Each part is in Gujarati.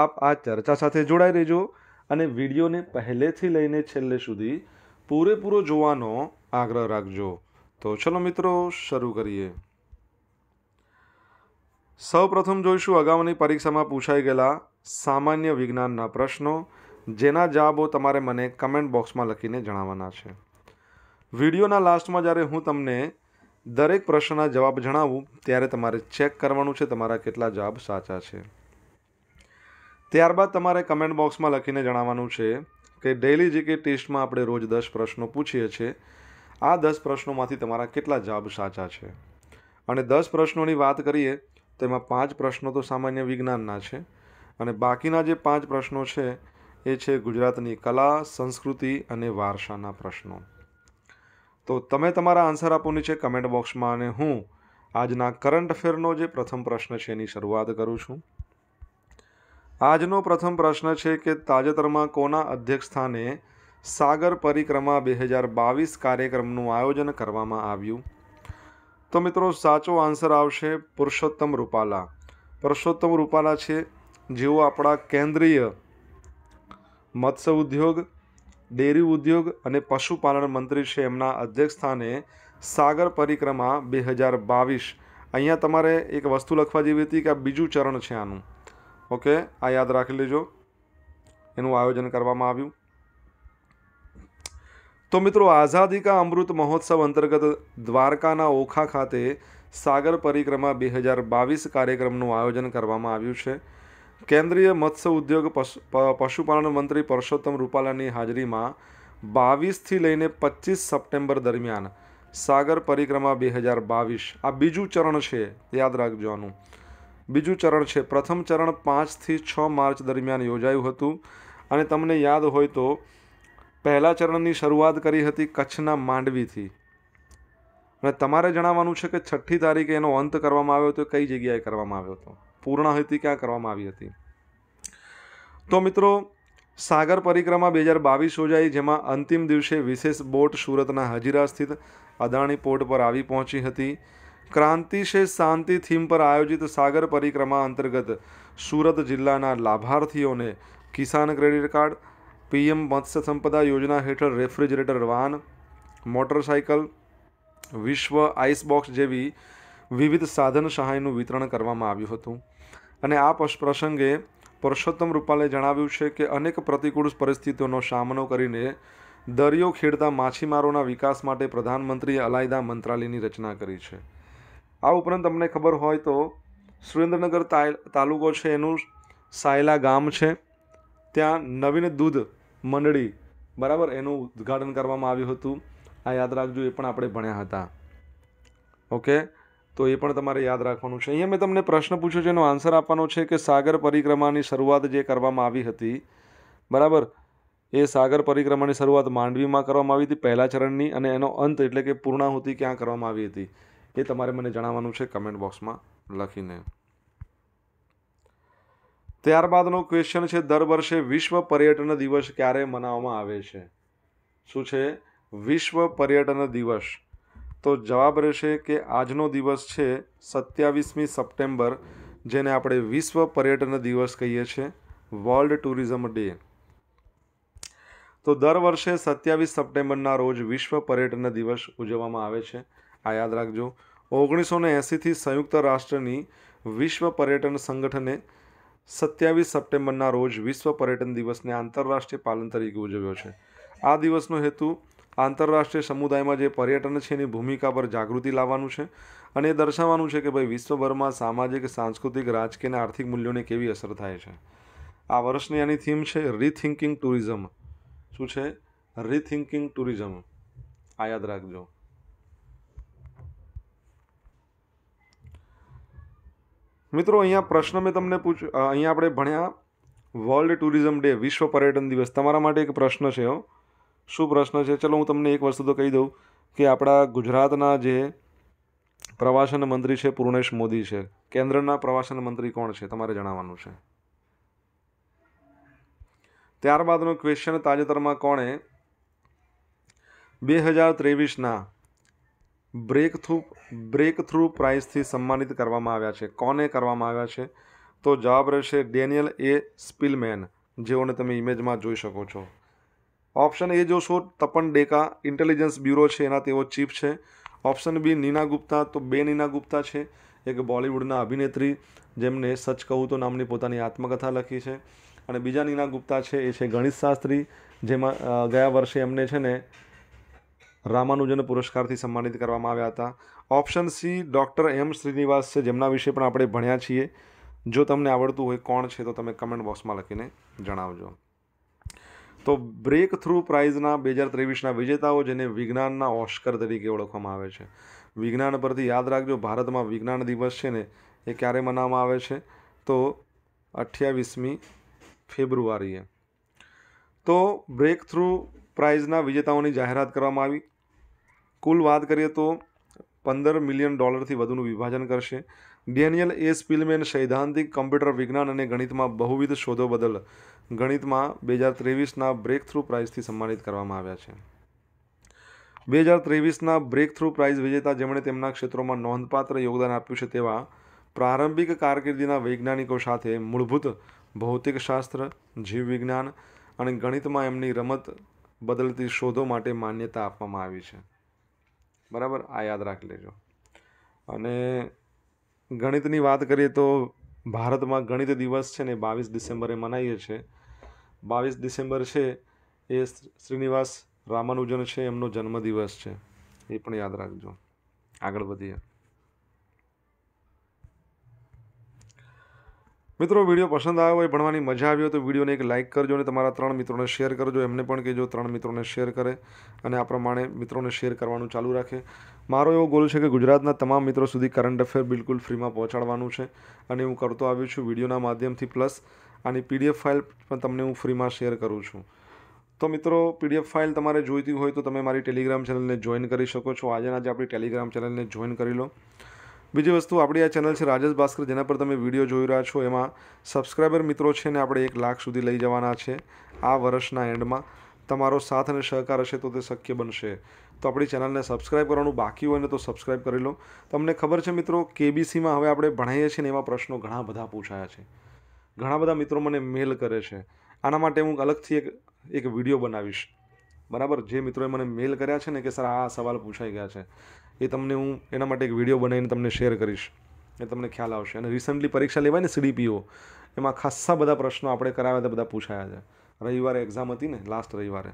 આપ આ ચર્ચા સાથે જોડાઈ રહેજો અને વિડીયોને પહેલેથી લઈને છેલ્લે સુધી પૂરેપૂરો જોવાનો આગ્રહ રાખજો તો ચલો મિત્રો શરૂ કરીએ સૌ પ્રથમ જોઈશું અગાઉની પરીક્ષામાં પૂછાઈ ગયેલા સામાન્ય વિજ્ઞાનના પ્રશ્નો જેના જવાબો તમારે મને કમેન્ટ બોક્સમાં લખીને જણાવવાના છે વિડીયોના લાસ્ટમાં જ્યારે હું તમને દરેક પ્રશ્નના જવાબ જણાવું ત્યારે તમારે ચેક કરવાનું છે તમારા કેટલા જવાબ સાચા છે ત્યારબાદ તમારે કમેન્ટ બોક્સમાં લખીને જણાવવાનું છે કે ડેઇલી જીકે ટેસ્ટમાં આપણે રોજ દસ પ્રશ્નો પૂછીએ છીએ આ દસ પ્રશ્નોમાંથી તમારા કેટલા જવાબ સાચા છે અને દસ પ્રશ્નોની વાત કરીએ તો એમાં પાંચ પ્રશ્નો તો સામાન્ય વિજ્ઞાનના છે અને બાકીના જે પાંચ પ્રશ્નો છે એ છે ગુજરાતની કલા સંસ્કૃતિ અને વારસાના પ્રશ્નો તો તમે તમારા આન્સર આપોની છે કમેન્ટ બોક્સમાં અને હું આજના કરંટ અફેરનો જે પ્રથમ પ્રશ્ન છે એની શરૂઆત કરું છું આજનો પ્રથમ પ્રશ્ન છે કે તાજેતરમાં કોના અધ્યક્ષસ્થાને સાગર પરિક્રમા બે હજાર બાવીસ કાર્યક્રમનું આયોજન કરવામાં આવ્યું તો મિત્રો સાચો આન્સર આવશે પુરુષોત્તમ રૂપાલા પુરુષોત્તમ રૂપાલા છે જેઓ આપણા કેન્દ્રીય મત્સ્ય ઉદ્યોગ ડેરી ઉદ્યોગ અને પશુપાલન મંત્રી છે એમના અધ્યક્ષસ્થાને સાગર પરિક્રમા બે હજાર બાવીસ અહીંયા તમારે એક વસ્તુ લખવા જેવી હતી કે આ બીજું ચરણ છે આનું ઓકે આ યાદ રાખી લેજો એનું આયોજન કરવામાં આવ્યું તો મિત્રો આઝાદી કા અમૃત મહોત્સવ અંતર્ગત દ્વારકાના ઓખા ખાતે સાગર પરિક્રમા બે હજાર બાવીસ કાર્યક્રમનું આયોજન કરવામાં આવ્યું છે કેન્દ્રીય મત્સ્ય ઉદ્યોગ પશુપાલન મંત્રી પરસોત્તમ રૂપાલાની હાજરીમાં બાવીસથી લઈને પચીસ સપ્ટેમ્બર દરમિયાન સાગર પરિક્રમા બે હજાર બાવીસ આ બીજું ચરણ છે યાદ રાખજો આનું બીજું ચરણ છે પ્રથમ ચરણ પાંચથી છ માર્ચ દરમિયાન યોજાયું હતું અને તમને યાદ હોય તો પહેલા ચરણની શરૂઆત કરી હતી કચ્છના માંડવીથી અને તમારે જણાવવાનું છે કે છઠ્ઠી તારીખે એનો અંત કરવામાં આવ્યો હતો કઈ જગ્યાએ કરવામાં આવ્યો હતો પૂર્ણાહુતિ ક્યાં કરવામાં આવી હતી તો મિત્રો સાગર પરિક્રમા બે હજાર બાવીસ યોજાઈ જેમાં અંતિમ દિવસે વિશેષ બોટ સુરતના હજીરા સ્થિત અદાણી પોર્ટ પર આવી પહોંચી હતી ક્રાંતિ છે શાંતિ થીમ પર આયોજિત સાગર પરિક્રમા અંતર્ગત સુરત જિલ્લાના લાભાર્થીઓને કિસાન ક્રેડિટ કાર્ડ પીએમ મત્સ્ય સંપદા યોજના હેઠળ રેફ્રિજરેટર વાન મોટરસાઇકલ વિશ્વ આઇસબોક્સ જેવી વિવિધ સાધન સહાયનું વિતરણ કરવામાં આવ્યું હતું અને આ પ્રસંગે પુરુષોત્તમ રૂપાલે જણાવ્યું છે કે અનેક પ્રતિકૂળ પરિસ્થિતિઓનો સામનો કરીને દરિયો ખેડતા માછીમારોના વિકાસ માટે પ્રધાનમંત્રીએ અલાયદા મંત્રાલયની રચના કરી છે આ ઉપરાંત તમને ખબર હોય તો સુરેન્દ્રનગર તાલુકો છે એનું સાયલા ગામ છે ત્યાં નવીન દૂધ મંડળી બરાબર એનું ઉદ્ઘાટન કરવામાં આવ્યું હતું આ યાદ રાખજો એ પણ આપણે ભણ્યા હતા ઓકે તો એ પણ તમારે યાદ રાખવાનું છે અહીંયા મેં તમને પ્રશ્ન પૂછ્યો છે એનો આન્સર આપવાનો છે કે સાગર પરિક્રમાની શરૂઆત જે કરવામાં આવી હતી બરાબર એ સાગર પરિક્રમાની શરૂઆત માંડવીમાં કરવામાં આવી હતી પહેલા ચરણની અને એનો અંત એટલે કે પૂર્ણાહુતિ ક્યાં કરવામાં આવી હતી એ તમારે મને જણાવવાનું છે કમેન્ટ બોક્સમાં લખીને ત્યારબાદનો ક્વેશ્ચન છે દર વર્ષે વિશ્વ પર્યટન દિવસ ક્યારે મનાવવામાં આવે છે શું છે વિશ્વ પર્યટન દિવસ તો જવાબ રહેશે કે આજનો દિવસ છે સત્યાવીસમી સપ્ટેમ્બર જેને આપણે વિશ્વ પર્યટન દિવસ કહીએ છીએ વર્લ્ડ ટુરિઝમ ડે તો દર વર્ષે સત્યાવીસ સપ્ટેમ્બરના રોજ વિશ્વ પર્યટન દિવસ ઉજવવામાં આવે છે આ યાદ રાખજો ઓગણીસો ને એંસીથી સંયુક્ત રાષ્ટ્રની વિશ્વ પર્યટન સંગઠને સત્યાવીસ સપ્ટેમ્બરના રોજ વિશ્વ પર્યટન દિવસને આંતરરાષ્ટ્રીય પાલન તરીકે ઉજવ્યો છે આ દિવસનો હેતુ આંતરરાષ્ટ્રીય સમુદાયમાં જે પર્યટન છે એની ભૂમિકા પર જાગૃતિ લાવવાનું છે અને એ દર્શાવવાનું છે કે ભાઈ વિશ્વભરમાં સામાજિક સાંસ્કૃતિક રાજકીય અને આર્થિક મૂલ્યોને કેવી અસર થાય છે આ વર્ષની આની થીમ છે રીથિંકિંગ ટુરિઝમ શું છે રીથિંકિંગ ટુરિઝમ આ યાદ રાખજો મિત્રો અહીંયા પ્રશ્ન મેં તમને પૂછ અહીંયા આપણે ભણ્યા વર્લ્ડ ટુરિઝમ ડે વિશ્વ પર્યટન દિવસ તમારા માટે એક પ્રશ્ન છે શું પ્રશ્ન છે ચલો હું તમને એક વસ્તુ તો કહી દઉં કે આપણા ગુજરાતના જે પ્રવાસન મંત્રી છે પૂર્ણેશ મોદી છે કેન્દ્રના પ્રવાસન મંત્રી કોણ છે તમારે જણાવવાનું છે ત્યારબાદનો ક્વેશ્ચન તાજેતરમાં કોણે બે હજાર ત્રેવીસના બ્રેક થ્રુ બ્રેક થ્રુ પ્રાઇઝથી સન્માનિત કરવામાં આવ્યા છે કોને કરવામાં આવ્યા છે તો જવાબ રહેશે ડેનિયલ એ સ્પિલમેન જેઓને તમે ઇમેજમાં જોઈ શકો છો ઓપ્શન એ જોશો તપન ડેકા ઇન્ટેલિજન્સ બ્યુરો છે એના તેઓ ચીફ છે ઓપ્શન બી નીના ગુપ્તા તો બે નીના ગુપ્તા છે એક બોલિવૂડના અભિનેત્રી જેમને સચ કહું તો નામની પોતાની આત્મકથા લખી છે અને બીજા નીના ગુપ્તા છે એ છે ગણિત શાસ્ત્રી જેમાં ગયા વર્ષે એમને છે ને રામાનુજન પુરસ્કારથી સન્માનિત કરવામાં આવ્યા હતા option C doctor M Srinivas છે જેમના વિશે પણ આપણે ભણ્યા છીએ જો તમને આવડતું હોય કોણ છે તો તમે કમેન્ટ બોક્સમાં લખીને જણાવજો તો બ્રેક થ્રુ પ્રાઇઝના બે હજાર ત્રેવીસના વિજેતાઓ જેને વિજ્ઞાનના ઓસ્કર તરીકે ઓળખવામાં આવે છે વિજ્ઞાન પરથી યાદ રાખજો ભારતમાં વિજ્ઞાન દિવસ છે ને એ ક્યારે મનાવવામાં આવે છે તો અઠ્યાવીસમી ફેબ્રુઆરીએ તો બ્રેક થ્રુ પ્રાઇઝના વિજેતાઓની જાહેરાત કરવામાં આવી કુલ વાત કરીએ તો પંદર મિલિયન ડોલરથી વધુનું વિભાજન કરશે ડેનિયલ એ સ્પિલમેન સૈદ્ધાંતિક કમ્પ્યુટર વિજ્ઞાન અને ગણિતમાં બહુવિધ શોધો બદલ ગણિતમાં બે હજાર ત્રેવીસના બ્રેક થ્રુ પ્રાઇઝથી સન્માનિત કરવામાં આવ્યા છે બે હજાર ત્રેવીસના બ્રેક થ્રુ પ્રાઇઝ વિજેતા જેમણે તેમના ક્ષેત્રોમાં નોંધપાત્ર યોગદાન આપ્યું છે તેવા પ્રારંભિક કારકિર્દીના વૈજ્ઞાનિકો સાથે મૂળભૂત ભૌતિકશાસ્ત્ર જીવવિજ્ઞાન અને ગણિતમાં એમની રમત બદલતી શોધો માટે માન્યતા આપવામાં આવી છે બરાબર આ યાદ રાખી લેજો અને ગણિતની વાત કરીએ તો ભારતમાં ગણિત દિવસ છે ને બાવીસ ડિસેમ્બરે મનાઈએ છીએ બાવીસ ડિસેમ્બર છે એ શ્રીનિવાસ રામાનુજન છે એમનો જન્મદિવસ છે એ પણ યાદ રાખજો આગળ વધીએ મિત્રો વિડીયો પસંદ આવ્યો હોય ભણવાની મજા આવી હોય તો વિડીયોને એક લાઇક કરજો અને તમારા ત્રણ મિત્રોને શેર કરજો એમને પણ કહેજો ત્રણ મિત્રોને શેર કરે અને આ પ્રમાણે મિત્રોને શેર કરવાનું ચાલુ રાખે મારો એવો ગોલ છે કે ગુજરાતના તમામ મિત્રો સુધી કરંટ અફેર બિલકુલ ફ્રીમાં પહોંચાડવાનું છે અને હું કરતો આવ્યો છું વિડીયોના માધ્યમથી પ્લસ આની પીડીએફ ફાઇલ પણ તમને હું ફ્રીમાં શેર કરું છું તો મિત્રો પીડીએફ ફાઇલ તમારે જોઈતી હોય તો તમે મારી ટેલિગ્રામ ચેનલને જોઈન કરી શકો છો આજે આજે આપણી ટેલિગ્રામ ચેનલને જોઈન કરી લો બીજી વસ્તુ આપણી આ ચેનલ છે રાજેશ ભાસ્કર જેના પર તમે વિડીયો જોઈ રહ્યા છો એમાં સબસ્ક્રાઈબર મિત્રો છે ને આપણે એક લાખ સુધી લઈ જવાના છે આ વર્ષના એન્ડમાં તમારો સાથ અને સહકાર હશે તો તે શક્ય બનશે તો આપણી ચેનલને સબસ્ક્રાઈબ કરવાનું બાકી હોય ને તો સબસ્ક્રાઈબ કરી લો તમને ખબર છે મિત્રો કેબીસીમાં હવે આપણે ભણાઈએ છીએ ને એમાં પ્રશ્નો ઘણા બધા પૂછાયા છે ઘણા બધા મિત્રો મને મેલ કરે છે આના માટે હું અલગથી એક એક વિડીયો બનાવીશ બરાબર જે મિત્રોએ મને મેલ કર્યા છે ને કે સર આ સવાલ પૂછાઈ ગયા છે એ તમને હું એના માટે એક વિડીયો બનાવીને તમને શેર કરીશ એ તમને ખ્યાલ આવશે અને રિસન્ટલી પરીક્ષા લેવાય ને સીડીપીઓ એમાં ખાસ્સા બધા પ્રશ્નો આપણે કરાવ્યા હતા બધા પૂછાયા છે રવિવારે એક્ઝામ હતી ને લાસ્ટ રવિવારે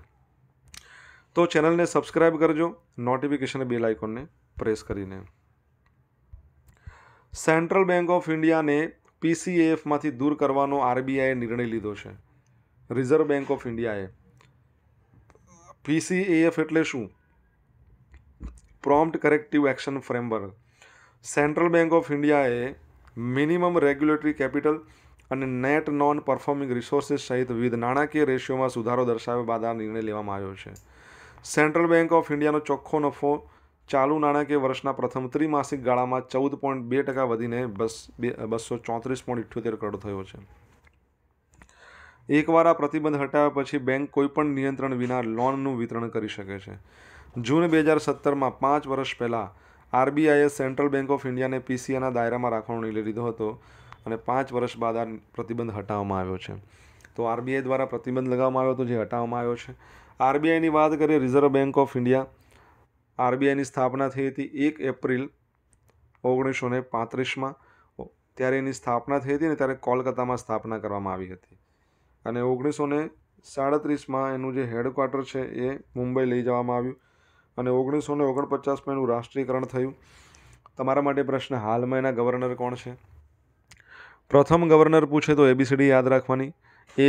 તો ચેનલને સબસ્ક્રાઇબ કરજો નોટિફિકેશન બેલ આઇકોનને પ્રેસ કરીને સેન્ટ્રલ બેંક ઓફ ઇન્ડિયાને પીસીએફમાંથી દૂર કરવાનો આરબીઆઈએ નિર્ણય લીધો છે રિઝર્વ બેંક ઓફ ઇન્ડિયાએ પીસીએએફ એટલે શું prompt corrective action framework central bank of ઇન્ડિયાએ મિનિમમ રેગ્યુલેટરી કેપિટલ અને નેટ નોન પરફોર્મિંગ રિસોર્સિસ સહિત વિવિધ નાણાકીય રેશિયોમાં સુધારો દર્શાવ્યા બાદ આ નિર્ણય લેવામાં આવ્યો છે સેન્ટ્રલ બેંક ઓફ ઇન્ડિયાનો ચોખ્ખો નફો ચાલુ નાણાકીય વર્ષના પ્રથમ ત્રિમાસિક ગાળામાં ચૌદ પોઈન્ટ બે ટકા વધીને બસ બસો ચોત્રીસ પોઈન્ટ ઇઠ્યોતેર કરોડ થયો છે એકવાર આ પ્રતિબંધ હટાવ્યા પછી બેંક કોઈપણ નિયંત્રણ વિના લોનનું વિતરણ કરી શકે છે જૂન બે હજાર સત્તરમાં પાંચ વર્ષ પહેલાં આરબીઆઈએ સેન્ટ્રલ બેંક ઓફ ઇન્ડિયાને પીસીઆના દાયરામાં રાખવાનો નિર્ણય લીધો હતો અને પાંચ વર્ષ બાદ આ પ્રતિબંધ હટાવવામાં આવ્યો છે તો આરબીઆઈ દ્વારા પ્રતિબંધ લગાવવામાં આવ્યો હતો જે હટાવવામાં આવ્યો છે આરબીઆઈની વાત કરીએ રિઝર્વ બેંક ઓફ ઇન્ડિયા આરબીઆઈની સ્થાપના થઈ હતી એક એપ્રિલ ઓગણીસો ને પાંત્રીસમાં ત્યારે એની સ્થાપના થઈ હતી ને ત્યારે કોલકાતામાં સ્થાપના કરવામાં આવી હતી અને ઓગણીસો ને સાડત્રીસમાં એનું જે હેડક્વાર્ટર છે એ મુંબઈ લઈ જવામાં આવ્યું અને ઓગણીસો ને ઓગણપચાસમાં એનું રાષ્ટ્રીયકરણ થયું તમારા માટે પ્રશ્ન હાલમાં એના ગવર્નર કોણ છે પ્રથમ ગવર્નર પૂછે તો એબીસીડી યાદ રાખવાની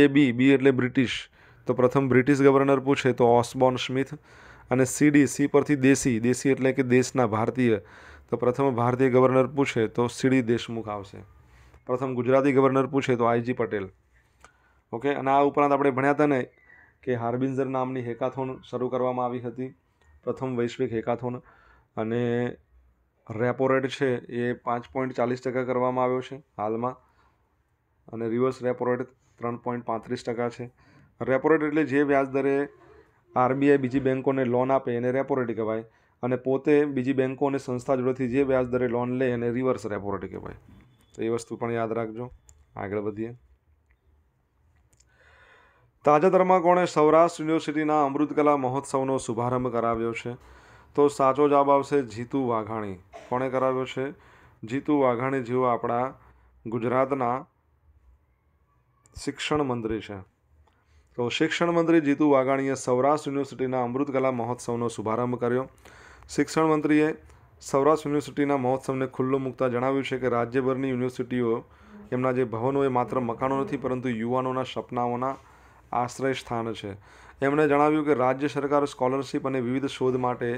એ બી બી એટલે બ્રિટિશ તો પ્રથમ બ્રિટિશ ગવર્નર પૂછે તો ઓસબોર્ન સ્મિથ અને સીડી સી પરથી દેશી દેશી એટલે કે દેશના ભારતીય તો પ્રથમ ભારતીય ગવર્નર પૂછે તો સીડી દેશમુખ આવશે પ્રથમ ગુજરાતી ગવર્નર પૂછે તો આઈજી પટેલ ઓકે અને આ ઉપરાંત આપણે ભણ્યા હતા ને કે હાર્બિન્ઝર નામની હેકાથોન શરૂ કરવામાં આવી હતી પ્રથમ વૈશ્વિક હેકાથોન અને રેપો રેટ છે એ પાંચ પોઈન્ટ ચાલીસ ટકા કરવામાં આવ્યો છે હાલમાં અને રિવર્સ રેપો રેટ ત્રણ પોઈન્ટ પાંત્રીસ ટકા છે રેપો રેટ એટલે જે વ્યાજ દરે આરબીઆઈ બીજી બેંકોને લોન આપે એને રેપો રેટ કહેવાય અને પોતે બીજી બેન્કો અને સંસ્થા જોડેથી જે વ્યાજ દરે લોન લે એને રિવર્સ રેપો રેટ કહેવાય તો એ વસ્તુ પણ યાદ રાખજો આગળ વધીએ તાજેતરમાં કોણે સૌરાષ્ટ્ર યુનિવર્સિટીના અમૃતકલા મહોત્સવનો શુભારંભ કરાવ્યો છે તો સાચો જવાબ આવશે જીતુ વાઘાણી કોણે કરાવ્યો છે જીતુ વાઘાણી જેવો આપણા ગુજરાતના શિક્ષણ મંત્રી છે તો શિક્ષણ મંત્રી જીતુ વાઘાણીએ સૌરાષ્ટ્ર યુનિવર્સિટીના અમૃતકલા મહોત્સવનો શુભારંભ કર્યો શિક્ષણ મંત્રીએ સૌરાષ્ટ્ર યુનિવર્સિટીના મહોત્સવને ખુલ્લો મૂકતા જણાવ્યું છે કે રાજ્યભરની યુનિવર્સિટીઓ એમના જે ભવનો એ માત્ર મકાનો નથી પરંતુ યુવાનોના સપનાઓના આશ્રય સ્થાન છે એમણે જણાવ્યું કે રાજ્ય સરકાર સ્કોલરશિપ અને વિવિધ શોધ માટે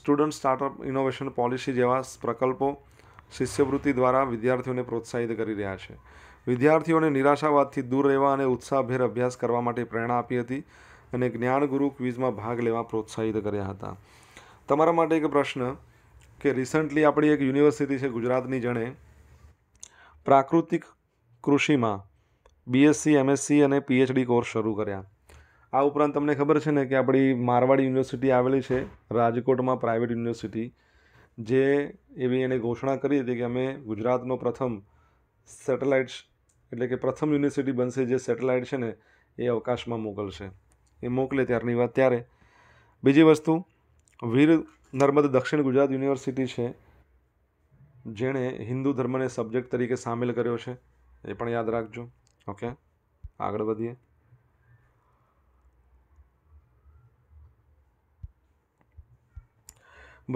સ્ટુડન્ટ સ્ટાર્ટઅપ ઇનોવેશન પોલિસી જેવા પ્રકલ્પો શિષ્યવૃત્તિ દ્વારા વિદ્યાર્થીઓને પ્રોત્સાહિત કરી રહ્યા છે વિદ્યાર્થીઓને નિરાશાવાદથી દૂર રહેવા અને ઉત્સાહભેર અભ્યાસ કરવા માટે પ્રેરણા આપી હતી અને જ્ઞાનગુરુ ક્વિઝમાં ભાગ લેવા પ્રોત્સાહિત કર્યા હતા તમારા માટે એક પ્રશ્ન કે રિસન્ટલી આપણી એક યુનિવર્સિટી છે ગુજરાતની જણે પ્રાકૃતિક કૃષિમાં બીએસસી એમએસસી અને પીએચડી કોર્સ શરૂ કર્યા આ ઉપરાંત તમને ખબર છે ને કે આપણી મારવાડ યુનિવર્સિટી આવેલી છે રાજકોટમાં પ્રાઇવેટ યુનિવર્સિટી જે એવી એણે ઘોષણા કરી હતી કે અમે ગુજરાતનો પ્રથમ સેટેલાઇટ્સ એટલે કે પ્રથમ યુનિવર્સિટી બનશે જે સેટેલાઇટ છે ને એ અવકાશમાં મોકલશે એ મોકલે ત્યારની વાત ત્યારે બીજી વસ્તુ વીર નર્મદ દક્ષિણ ગુજરાત યુનિવર્સિટી છે જેણે હિન્દુ ધર્મને સબ્જેક્ટ તરીકે સામેલ કર્યો છે એ પણ યાદ રાખજો ઓકે આગળ વધીએ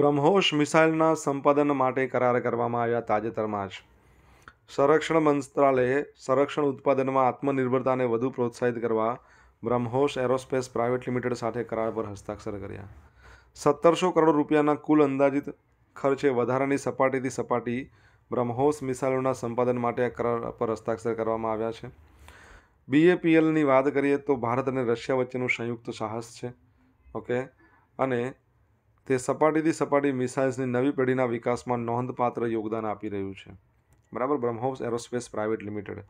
બ્રહ્મોસ મિસાઇલના સંપાદન માટે કરાર કરવામાં આવ્યા તાજેતરમાં જ સંરક્ષણ મંત્રાલયે સંરક્ષણ ઉત્પાદનમાં આત્મનિર્ભરતાને વધુ પ્રોત્સાહિત કરવા બ્રહ્મોસ એરોસ્પેસ પ્રાઇવેટ લિમિટેડ સાથે કરાર પર હસ્તાક્ષર કર્યા સત્તરસો કરોડ રૂપિયાના કુલ અંદાજિત ખર્ચે વધારાની સપાટીથી સપાટી બ્રહ્મોસ મિસાઇલોના સંપાદન માટે આ કરાર પર હસ્તાક્ષર કરવામાં આવ્યા છે બીએપીએલની વાત કરીએ તો ભારત અને રશિયા વચ્ચેનું સંયુક્ત સાહસ છે ઓકે અને તે સપાટીથી સપાટી મિસાઇલ્સની નવી પેઢીના વિકાસમાં નોંધપાત્ર યોગદાન આપી રહ્યું છે બરાબર બ્રહ્મોસ એરોસ્પેસ પ્રાઇવેટ લિમિટેડ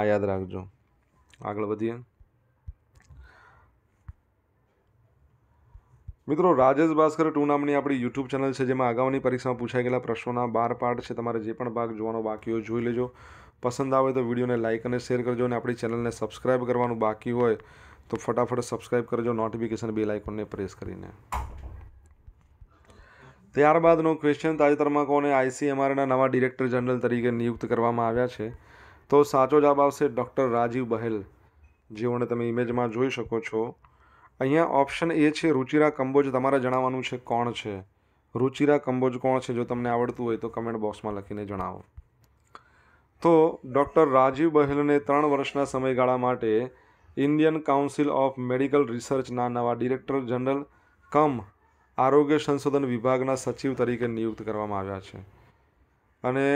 આ યાદ રાખજો આગળ વધીએ મિત્રો રાજેશ ભાસ્કર ટુ નામની આપણી યુટ્યુબ ચેનલ છે જેમાં અગાઉની પરીક્ષામાં પૂછાઈ ગયેલા પ્રશ્નોના બાર પાઠ છે તમારે જે પણ ભાગ જોવાનો બાકી હોય જોઈ લેજો પસંદ આવે તો વિડીયોને લાઇક અને શેર કરજો અને આપણી ચેનલને સબસ્ક્રાઈબ કરવાનું બાકી હોય તો ફટાફટ સબસ્ક્રાઇબ કરજો નોટિફિકેશન બેલ આઇકોનને પ્રેસ કરીને ત્યારબાદનો ક્વેશ્ચન તાજેતરમાં કોને આઈસીએમઆરના નવા ડિરેક્ટર જનરલ તરીકે નિયુક્ત કરવામાં આવ્યા છે તો સાચો જવાબ આવશે ડૉક્ટર રાજીવ બહેલ જેઓને તમે ઇમેજમાં જોઈ શકો છો અહીંયા ઓપ્શન એ છે રુચિરા કંબોજ તમારે જણાવવાનું છે કોણ છે રુચિરા કંબોજ કોણ છે જો તમને આવડતું હોય તો કમેન્ટ બોક્સમાં લખીને જણાવો તો ડૉક્ટર રાજીવ બહેલને ત્રણ વર્ષના સમયગાળા માટે ઇન્ડિયન કાઉન્સિલ ઓફ મેડિકલ રિસર્ચના નવા ડિરેક્ટર જનરલ કમ આરોગ્ય સંશોધન વિભાગના સચિવ તરીકે નિયુક્ત કરવામાં આવ્યા છે અને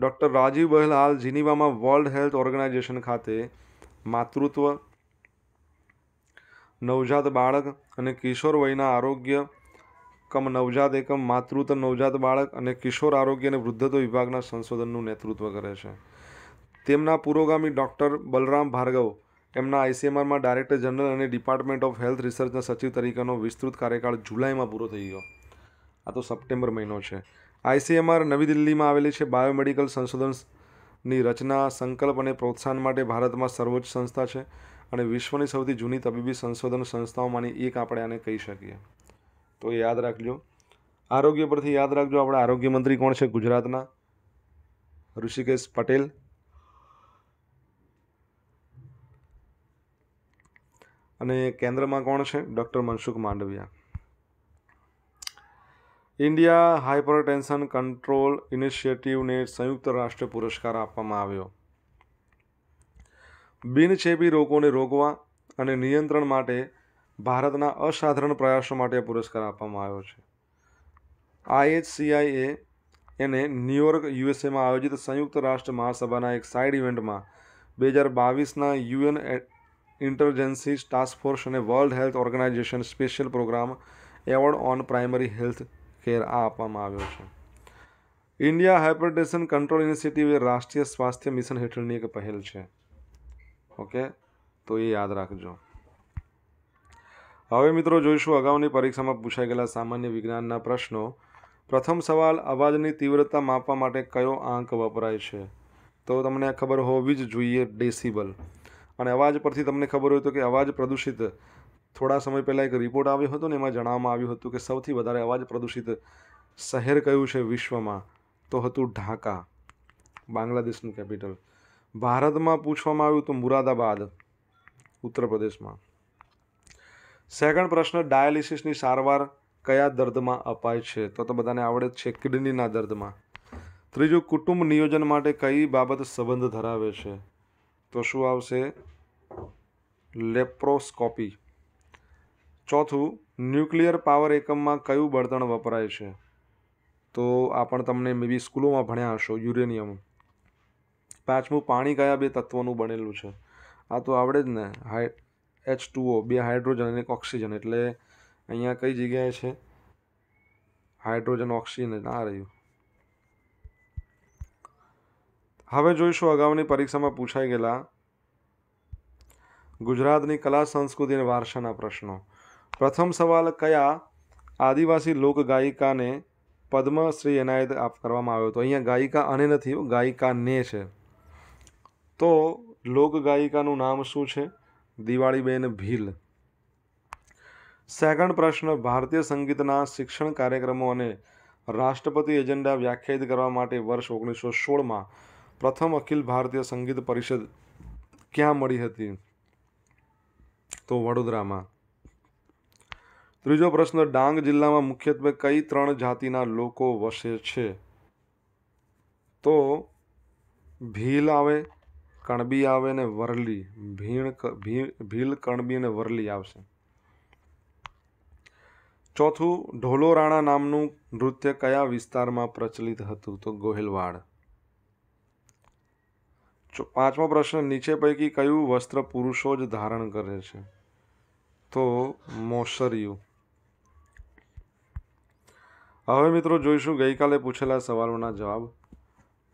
ડૉક્ટર રાજીવ બહેલ હાલ જીનીવામાં વર્લ્ડ હેલ્થ ઓર્ગેનાઇઝેશન ખાતે માતૃત્વ નવજાત બાળક અને કિશોર વયના આરોગ્ય કમ નવજાત એકમ માતૃત્વ નવજાત બાળક અને કિશોર આરોગ્ય અને વૃદ્ધત્વ વિભાગના સંશોધનનું નેતૃત્વ કરે છે તેમના પુરોગામી ડૉક્ટર બલરામ ભાર્ગવ એમના આઈસીએમઆરમાં ડાયરેક્ટર જનરલ અને ડિપાર્ટમેન્ટ ઓફ હેલ્થ રિસર્ચના સચિવ તરીકેનો વિસ્તૃત કાર્યકાળ જુલાઈમાં પૂરો થઈ ગયો આ તો સપ્ટેમ્બર મહિનો છે આઈસીએમઆર નવી દિલ્હીમાં આવેલી છે બાયોમેડિકલ સંશોધનની રચના સંકલ્પ અને પ્રોત્સાહન માટે ભારતમાં સર્વોચ્ચ સંસ્થા છે અને વિશ્વની સૌથી જૂની તબીબી સંશોધન સંસ્થાઓમાંની એક આપણે આને કહી શકીએ તો યાદ રાખજો આરોગ્ય પરથી યાદ રાખજો આપણા આરોગ્ય મંત્રી કોણ છે ગુજરાતના ઋષિકેશ પટેલ અને કેન્દ્રમાં કોણ છે doctor Mansukh Mandaviya India hypertension control ઇનિશિયેટિવને સંયુક્ત રાષ્ટ્ર પુરસ્કાર આપવામાં આવ્યો બિનચેપી રોગોને રોકવા અને નિયંત્રણ માટે ભારતના અસાધારણ પ્રયાસો માટે પુરસ્કાર આપવામાં આવ્યો છે આઈએચસીઆઈએ એને ન્યુયોર્ક યુએસએમાં આયોજિત સંયુક્ત રાષ્ટ્ર મહાસભાના એક સાઇડ ઇવેન્ટમાં બે હજાર બાવીસના યુએન ઇન્ટરજન્સી ટાસ્ક ફોર્સ અને world health organization special programme award on primary health care આ આપવામાં આવ્યો છે ઇન્ડિયા હાઇપરટેન્શન કંટ્રોલ ઇનિશિયેટિવ એ રાષ્ટ્રીય સ્વાસ્થ્ય મિશન હેઠળની એક પહેલ છે ઓકે તો એ યાદ રાખજો હવે મિત્રો જોઈશું અગાઉની પરીક્ષામાં પૂછાઈ ગયેલા સામાન્ય વિજ્ઞાનના પ્રશ્નો પ્રથમ સવાલ અવાજની તીવ્રતા માપવા માટે કયો આંક વપરાય છે તો તમને આ ખબર હોવી જ જોઈએ ડેસિબલ અને અવાજ પરથી તમને ખબર હોય તો કે અવાજ પ્રદૂષિત થોડા સમય પહેલાં એક રિપોર્ટ આવ્યો હતો ને એમાં જણાવવામાં આવ્યું હતું કે સૌથી વધારે અવાજ પ્રદૂષિત શહેર કયું છે વિશ્વમાં તો હતું ઢાકા બાંગ્લાદેશનું કેપિટલ ભારતમાં પૂછવામાં આવ્યું તો મુરાદાબાદ ઉત્તર પ્રદેશમાં સેકન્ડ પ્રશ્ન ડાયાલિસિસની સારવાર કયા દર્દમાં અપાય છે તો તો બધાને આવડે છે કિડનીના દર્દમાં ત્રીજું કુટુંબ નિયોજન માટે કઈ બાબત સંબંધ ધરાવે છે તો શું આવશે લેપ્રોસ્કોપી ચોથું ન્યુક્લિયર પાવર એકમમાં કયું બળતણ વપરાય છે તો આ પણ તમને મેબી સ્કૂલોમાં ભણ્યા હશો યુરેનિયમ પાંચમું પાણી કયા બે તત્વોનું બનેલું છે આ તો આવડે જ ને હાઈ એચ ટુઓ બે હાઇડ્રોજન અને એક ઓક્સિજન એટલે અહીંયા કઈ જગ્યાએ છે હાઇડ્રોજન ઓક્સિજન આ રહ્યું હવે જોઈશું અગાઉની પરીક્ષામાં પૂછાઈ ગયેલા ગુજરાતની કલા સંસ્કૃતિ અને વારસાના પ્રશ્નો પ્રથમ સવાલ કયા આદિવાસી લોકગાયિકાને પદ્મશ્રી એનાયત આપ કરવામાં આવ્યો હતો અહીંયા ગાયિકા અને નથી ગાયિકાને છે તો લોકગાયિકાનું નામ શું છે દિવાળીબેન ભીલ સેકન્ડ પ્રશ્ન ભારતીય સંગીતના શિક્ષણ કાર્યક્રમો અને રાષ્ટ્રપતિ એજન્ડા વ્યાખ્યાયિત કરવા માટે વર્ષ ઓગણીસો સોળમાં પ્રથમ અખિલ ભારતીય સંગીત પરિષદ ક્યાં મળી હતી તો વડોદરામાં ત્રીજો પ્રશ્ન ડાંગ જિલ્લામાં મુખ્યત્વે કઈ ત્રણ જાતિના લોકો વસે છે તો ભીલ આવે કણબી આવે ને વરલી ભીણ ભીલ કણબી અને વરલી આવશે ચોથું ઢોલો રાણા નામનું નૃત્ય કયા વિસ્તારમાં પ્રચલિત હતું તો ગોહિલવાડ પાંચમો પ્રશ્ન નીચે પૈકી કયું વસ્ત્ર પુરુષો જ ધારણ કરે છે તો મોસરિયું હવે મિત્રો જોઈશું ગઈકાલે પૂછેલા સવાલોના જવાબ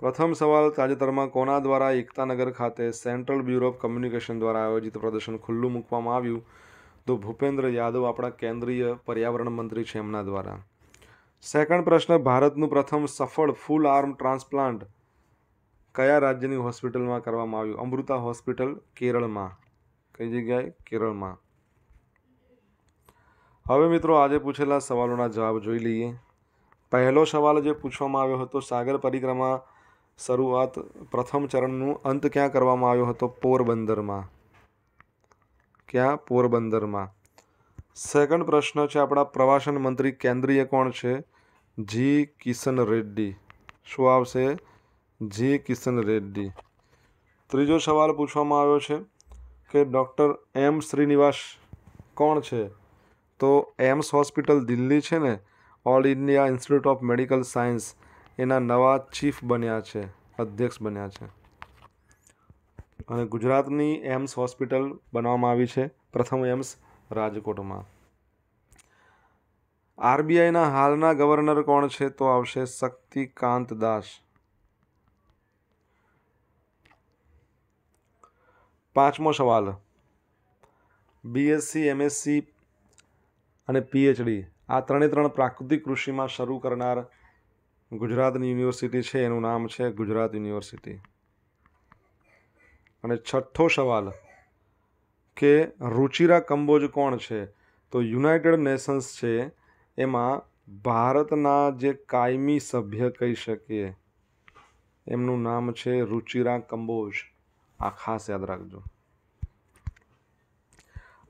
પ્રથમ સવાલ તાજેતરમાં કોના દ્વારા એકતાનગર ખાતે સેન્ટ્રલ બ્યુરો ઓફ કમ્યુનિકેશન દ્વારા આયોજિત પ્રદર્શન ખુલ્લું મૂકવામાં આવ્યું તો ભૂપેન્દ્ર યાદવ આપણા કેન્દ્રીય પર્યાવરણ મંત્રી છે એમના દ્વારા સેકન્ડ પ્રશ્ન ભારતનું પ્રથમ સફળ ફૂલ આર્મ ટ્રાન્સપ્લાન્ટ કયા રાજ્યની હોસ્પિટલમાં કરવામાં આવ્યું અમૃતા હોસ્પિટલ કેરળમાં કઈ જગ્યાએ કેરળમાં હવે મિત્રો આજે પૂછેલા સવાલોના જવાબ જોઈ લઈએ પહેલો સવાલ જે પૂછવામાં આવ્યો હતો સાગર પરિક્રમા શરૂઆત પ્રથમ ચરણનું અંત ક્યાં કરવામાં આવ્યો હતો પોરબંદરમાં ક્યાં પોરબંદરમાં સેકન્ડ પ્રશ્ન છે આપણા પ્રવાસન મંત્રી કેન્દ્રીય કોણ છે જી કિશન રેડ્ડી શું આવશે જી કિશન રેડ્ડી ત્રીજો સવાલ પૂછવામાં આવ્યો છે કે ડૉક્ટર એમ શ્રીનિવાસ કોણ છે તો એમ્સ હોસ્પિટલ દિલ્હી છે ને all India institute of medical science એના નવા ચીફ બન્યા છે અધ્યક્ષ બન્યા છે અને ગુજરાતની એમ્સ હોસ્પિટલ બનાવવામાં આવી છે પ્રથમ એમ્સ રાજકોટમાં આરબીઆઈના હાલના ગવર્નર કોણ છે તો આવશે શક્તિકાંત દાસ પાંચમો સવાલ બીએસસી એમએસસી અને પીએચડી આ ત્રણે ત્રણ પ્રાકૃતિક કૃષિમાં શરૂ કરનાર ગુજરાતની યુનિવર્સિટી છે એનું નામ છે ગુજરાત યુનિવર્સિટી અને છઠ્ઠો સવાલ કે રુચિરા કંબોજ કોણ છે તો યુનાઇટેડ નેશન્સ છે એમાં ભારતના જે કાયમી સભ્ય કહી શકીએ એમનું નામ છે રુચિરા કંબોજ આ ખાસ યાદ રાખજો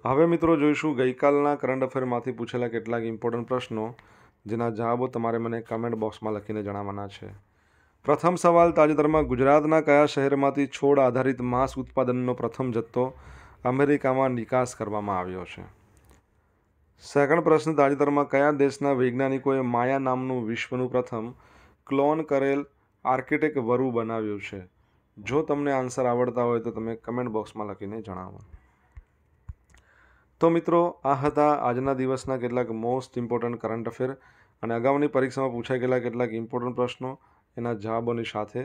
હવે મિત્રો જોઈશું ગઈકાલના કરંટ અફેરમાંથી પૂછેલા કેટલાક ઇમ્પોર્ટન્ટ પ્રશ્નો જેના જવાબો તમારે મને કમેન્ટ બોક્સમાં લખીને જણાવવાના છે પ્રથમ સવાલ તાજેતરમાં ગુજરાતના કયા શહેરમાંથી છોડ આધારિત માંસ ઉત્પાદનનો પ્રથમ જથ્થો અમેરિકામાં નિકાસ કરવામાં આવ્યો છે સેકન્ડ પ્રશ્ન તાજેતરમાં કયા દેશના વૈજ્ઞાનિકોએ માયા નામનું વિશ્વનું પ્રથમ ક્લોન કરેલ આર્કિટેક્ટ વરુ બનાવ્યું છે જો તમને આન્સર આવડતા હોય તો તમે કમેન્ટ બોક્સમાં લખીને જણાવો તો મિત્રો આ હતા આજના દિવસના કેટલાક મોસ્ટ ઇમ્પોર્ટન્ટ કરંટ અફેર અને અગાઉની પરીક્ષામાં પૂછાઈ ગયેલા કેટલાક ઇમ્પોર્ટન્ટ પ્રશ્નો એના જવાબોની સાથે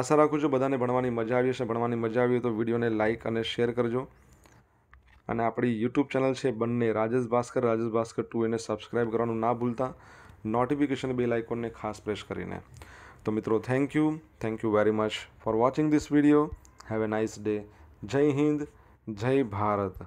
આશા રાખું છું બધાને ભણવાની મજા આવી હશે ભણવાની મજા આવી હોય તો વિડીયોને લાઇક અને શેર કરજો અને આપણી યુટ્યુબ ચેનલ છે બંને રાજેશ ભાસ્કર રાજેશ ભાસ્કર ટુ એને સબસ્ક્રાઇબ કરવાનું ના ભૂલતા નોટિફિકેશન બે લાઇકોનને ખાસ પ્રેસ કરીને તો મિત્રો thank you thank you very much for watching this video have a nice day Jai Hind જય ભારત